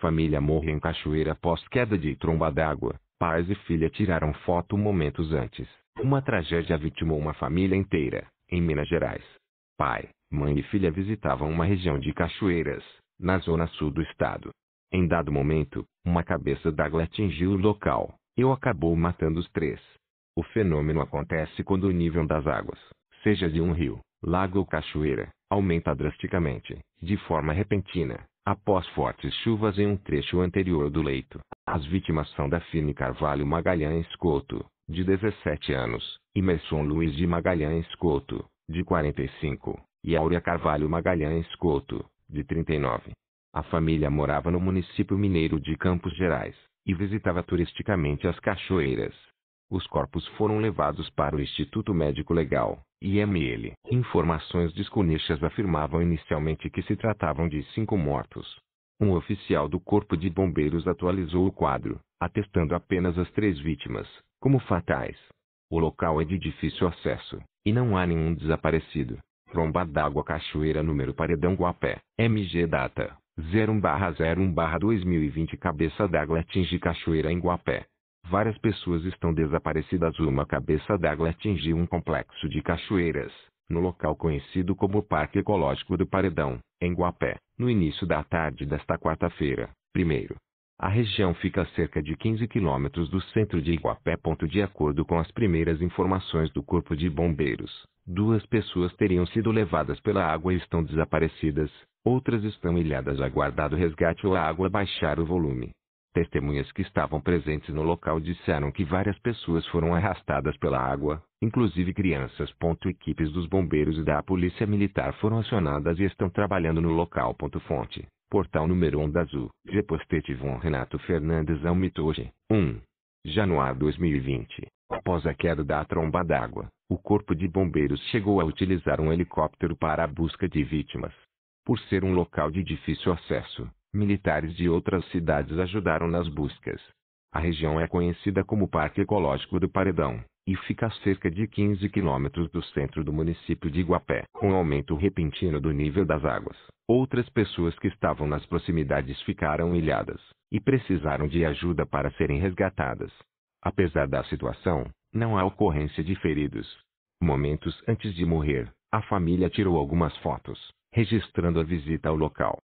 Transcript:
Família morre em cachoeira após queda de tromba d'água. Pais e filha tiraram foto momentos antes. Uma tragédia vitimou uma família inteira, em Minas Gerais. Pai, mãe e filha visitavam uma região de cachoeiras, na zona sul do estado. Em dado momento, uma cabeça d'água atingiu o local, e o acabou matando os três. O fenômeno acontece quando o nível das águas, seja de um rio, lago ou cachoeira, aumenta drasticamente, de forma repentina, Após fortes chuvas em um trecho anterior do leito, as vítimas são Dafne Carvalho Magalhães Couto, de 17 anos, e Merson Luiz de Magalhães Couto, de 45, e Áurea Carvalho Magalhães Couto, de 39. A família morava no município mineiro de Campos Gerais e visitava turisticamente as cachoeiras. Os corpos foram levados para o Instituto Médico Legal, IML. Informações desconexas afirmavam inicialmente que se tratavam de cinco mortos. Um oficial do Corpo de Bombeiros atualizou o quadro, atestando apenas as três vítimas, como fatais. O local é de difícil acesso, e não há nenhum desaparecido. Tromba d'Água Cachoeira número Paredão Guapé, MG Data, 01-01-2020 Cabeça d'Água atinge Cachoeira em Guapé. Várias pessoas estão desaparecidas. Uma cabeça d'água atingiu um complexo de cachoeiras, no local conhecido como Parque Ecológico do Paredão, em Guapé, no início da tarde desta quarta-feira, primeiro. A região fica a cerca de 15 quilômetros do centro de Iguapé. De acordo com as primeiras informações do Corpo de Bombeiros, duas pessoas teriam sido levadas pela água e estão desaparecidas, outras estão ilhadas aguardando resgate ou a água baixar o volume. Testemunhas que estavam presentes no local disseram que várias pessoas foram arrastadas pela água, inclusive crianças. Equipes dos bombeiros e da polícia militar foram acionadas e estão trabalhando no local. Fonte. Portal número 1 da Azul. Repostete Renato Fernandes ao 1. Januário 2020. Após a queda da tromba d'água, o Corpo de Bombeiros chegou a utilizar um helicóptero para a busca de vítimas. Por ser um local de difícil acesso, militares de outras cidades ajudaram nas buscas. A região é conhecida como Parque Ecológico do Paredão e fica a cerca de 15 quilômetros do centro do município de Guapé. Com o aumento repentino do nível das águas, outras pessoas que estavam nas proximidades ficaram ilhadas e precisaram de ajuda para serem resgatadas. Apesar da situação, não há ocorrência de feridos. Momentos antes de morrer, a família tirou algumas fotos registrando a visita ao local.